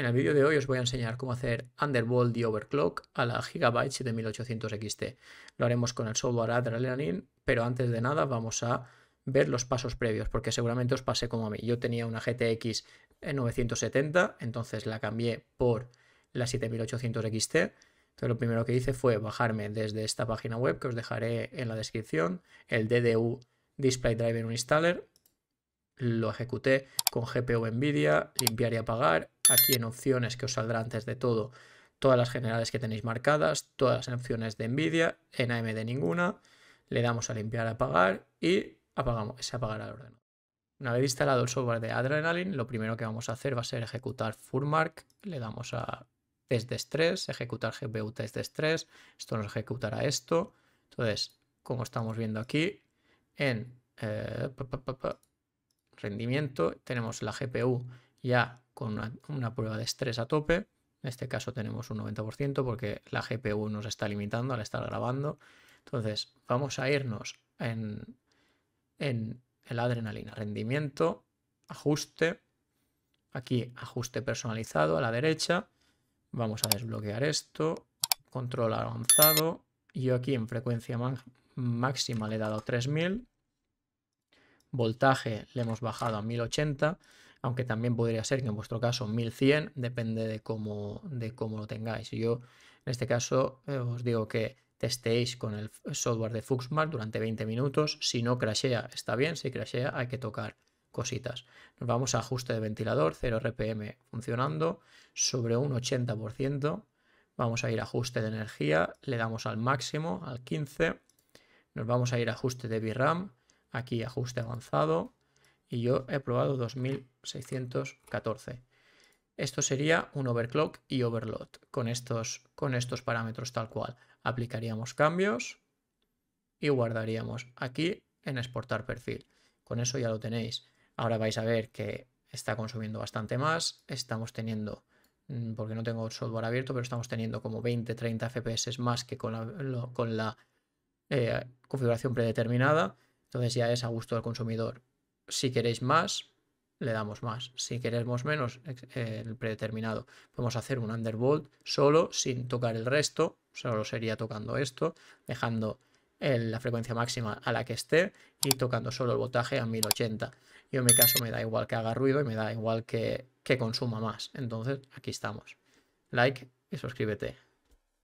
En el vídeo de hoy os voy a enseñar cómo hacer undervolt y overclock a la Gigabyte 7800 XT. Lo haremos con el software Adrenaline, pero antes de nada vamos a ver los pasos previos, porque seguramente os pasé como a mí. Yo tenía una GTX 970, entonces la cambié por la 7800 XT. Entonces lo primero que hice fue bajarme desde esta página web que os dejaré en la descripción, el DDU Display Driver Installer. Lo ejecuté con GPU NVIDIA, limpiar y apagar, aquí en opciones que os saldrá antes de todo todas las generales que tenéis marcadas, todas las opciones de NVIDIA, en de ninguna, le damos a limpiar, apagar y apagamos, se apagará el ordenador. Una vez instalado el software de Adrenaline, lo primero que vamos a hacer va a ser ejecutar Furmark, le damos a test de estrés, ejecutar GPU test de estrés, esto nos ejecutará esto. Entonces, como estamos viendo aquí, en eh, rendimiento tenemos la GPU ya con una, prueba de estrés a tope. En este caso tenemos un 90% porque la GPU nos está limitando al estar grabando. Entonces, vamos a irnos en, en el adrenalina, rendimiento, ajuste, aquí ajuste personalizado a la derecha. Vamos a desbloquear esto, control avanzado. Yo aquí en frecuencia máxima le he dado 3000. Voltaje le hemos bajado a 1080 aunque también podría ser que en vuestro caso 1100, depende de cómo, de cómo lo tengáis. Yo en este caso eh, os digo que testéis con el software de Fuxmark durante 20 minutos. Si no crashea, está bien. Si crashea, hay que tocar cositas. Nos vamos a ajuste de ventilador, 0 RPM funcionando, sobre un 80%. Vamos a ir a ajuste de energía, le damos al máximo, al 15. Nos vamos a ir a ajuste de VRAM, aquí ajuste avanzado y yo he probado 2614. Esto sería un overclock y overload con estos, con estos parámetros tal cual. Aplicaríamos cambios y guardaríamos aquí en exportar perfil. Con eso ya lo tenéis. Ahora vais a ver que está consumiendo bastante más. Estamos teniendo, mm, porque no tengo software abierto, pero estamos teniendo como 20-30 FPS más que con la, eh, configuración predeterminada. Entonces ya es a gusto del consumidor. Si queréis más, le damos más. Si queremos menos, eh, el predeterminado. Podemos hacer un undervolt solo, sin tocar el resto. Solo sería tocando esto, dejando la frecuencia máxima a la que esté y tocando solo el voltaje a 1080. Yo en mi caso me da igual que haga ruido y me da igual que, que consuma más. Entonces, aquí estamos. Like y suscríbete.